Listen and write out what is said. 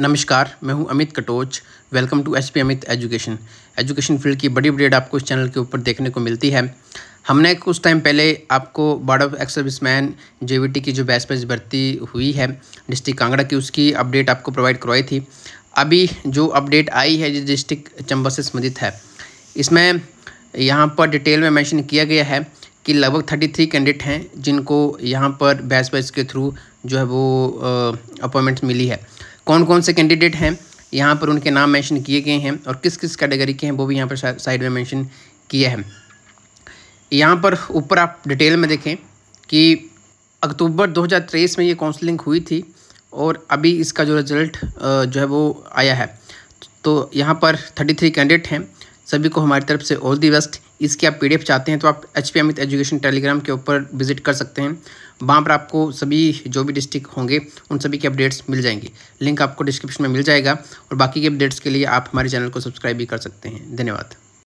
नमस्कार मैं हूं Amit Katoch welcome to S Amit Education education field की बड़ी अपडेट आपको इस चैनल के ऊपर देखने को मिलती है हमने कुछ टाइम पहले आपको board of ex service man JE की जो बैच पर भर्ती हुई है डिस्ट्रिक्ट कांगड़ा की उसकी अपडेट आपको प्रोवाइड करवाई थी अभी जो अपडेट आई है जो डिस्ट्रिक्ट चंबा से संबंधित है इसमें यहाँ पर डिटेल में मैंशन किया गया है कि लगभग थर्टी थ्री कैंडिडेट हैं जिनको यहाँ पर बैच बैच के थ्रू जो है वो अपॉइंटमेंट मिली है कौन कौन से कैंडिडेट हैं यहाँ पर उनके नाम मेंशन किए गए हैं और किस किस कैटेगरी के हैं वो भी यहाँ पर साइड में मेंशन किया है यहाँ पर ऊपर आप डिटेल में देखें कि अक्टूबर 2023 में ये काउंसलिंग हुई थी और अभी इसका जो रिज़ल्ट जो है वो आया है तो यहाँ पर 33 कैंडिडेट हैं सभी को हमारी तरफ से ऑल दी बेस्ट इसकी आप पी चाहते हैं तो आप H P Amit Education Telegram के ऊपर विजिट कर सकते हैं वहाँ पर आपको सभी जो भी डिस्ट्रिक्ट होंगे उन सभी के अपडेट्स मिल जाएंगे लिंक आपको डिस्क्रिप्शन में मिल जाएगा और बाकी के अपडेट्स के लिए आप हमारे चैनल को सब्सक्राइब भी कर सकते हैं धन्यवाद